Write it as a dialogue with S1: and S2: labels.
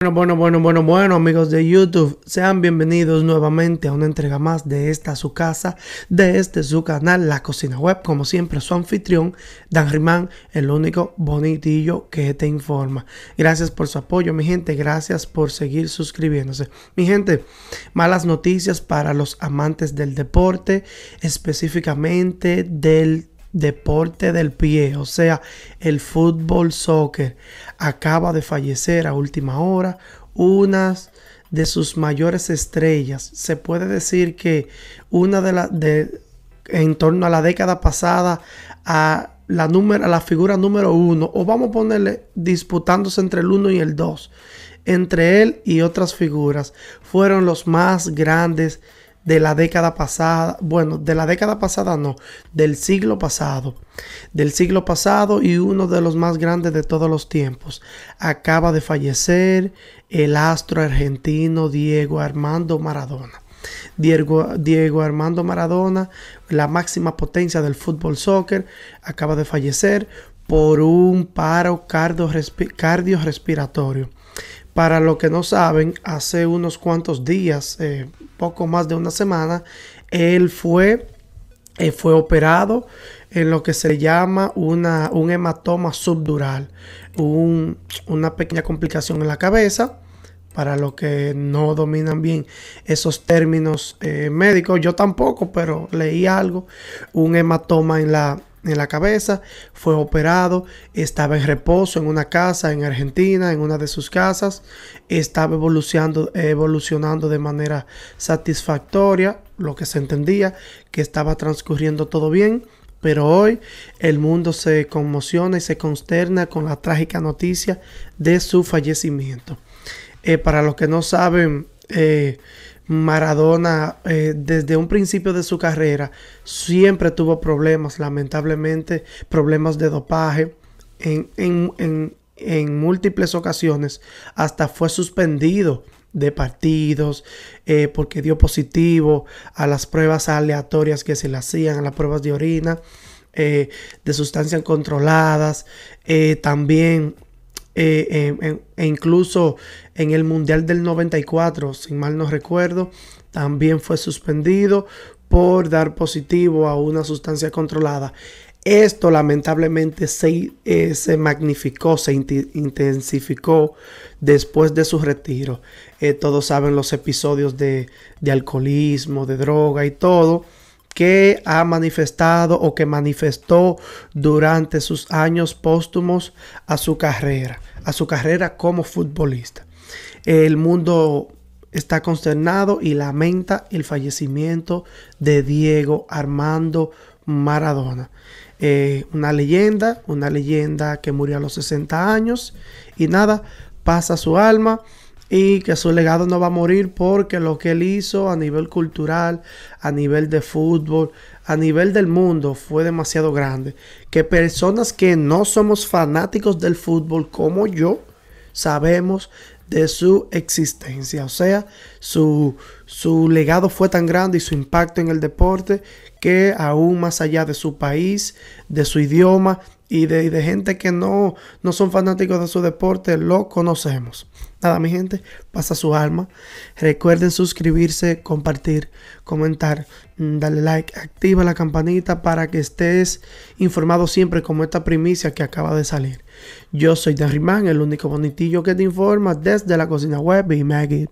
S1: Bueno, bueno, bueno, bueno, bueno, amigos de YouTube, sean bienvenidos nuevamente a una entrega más de esta su casa, de este su canal, La Cocina Web. Como siempre, su anfitrión, Dan Rimán, el único bonitillo que te informa. Gracias por su apoyo, mi gente, gracias por seguir suscribiéndose. Mi gente, malas noticias para los amantes del deporte, específicamente del deporte del pie, o sea, el fútbol soccer, acaba de fallecer a última hora una de sus mayores estrellas. Se puede decir que una de las de en torno a la década pasada a la, número, a la figura número uno, o vamos a ponerle disputándose entre el uno y el dos entre él y otras figuras, fueron los más grandes de la década pasada, bueno, de la década pasada no, del siglo pasado, del siglo pasado y uno de los más grandes de todos los tiempos. Acaba de fallecer el astro argentino Diego Armando Maradona. Diego, Diego, Armando Maradona, la máxima potencia del fútbol soccer, acaba de fallecer por un paro cardiorrespiratorio. Para los que no saben, hace unos cuantos días, eh, poco más de una semana, él fue, eh, fue operado en lo que se llama una, un hematoma subdural, una pequeña complicación en la cabeza. Para los que no dominan bien esos términos eh, médicos, yo tampoco, pero leí algo, un hematoma en la, en la cabeza, fue operado, estaba en reposo en una casa en Argentina, en una de sus casas, estaba evolucionando, evolucionando de manera satisfactoria, lo que se entendía, que estaba transcurriendo todo bien. Pero hoy el mundo se conmociona y se consterna con la trágica noticia de su fallecimiento. Eh, para los que no saben, eh, Maradona eh, desde un principio de su carrera siempre tuvo problemas, lamentablemente, problemas de dopaje en, múltiples ocasiones, hasta fue suspendido de partidos, eh, porque dio positivo a las pruebas aleatorias que se le hacían, a las pruebas de orina, eh, de sustancias controladas, también eh, e incluso en el Mundial del 94, sin mal no recuerdo, también fue suspendido por dar positivo a una sustancia controlada. Esto lamentablemente se, eh, magnificó, se intensificó después de su retiro. Eh, todos saben los episodios de, alcoholismo, de droga y todo que ha manifestado o que manifestó durante sus años póstumos a su carrera, a su carrera como futbolista. El mundo está consternado y lamenta el fallecimiento de Diego Armando Maradona. Eh, una leyenda, una leyenda que murió a los 60 años y nada, pasa su alma y que su legado no va a morir porque lo que él hizo a nivel cultural, a nivel de fútbol, a nivel del mundo fue demasiado grande. Que personas que no somos fanáticos del fútbol como yo, sabemos de su existencia. O sea, su, su legado fue tan grande y su impacto en el deporte que aún más allá de su país, de su idioma, y de, gente que no, no son fanáticos de su deporte, lo conocemos. Nada, mi gente, pasa su alma. Recuerden suscribirse, compartir, comentar, mm, darle like, activa la campanita para que estés informado siempre como esta primicia que acaba de salir. Yo soy Darryman, el único bonitillo que te informa desde la cocina web y Maggie.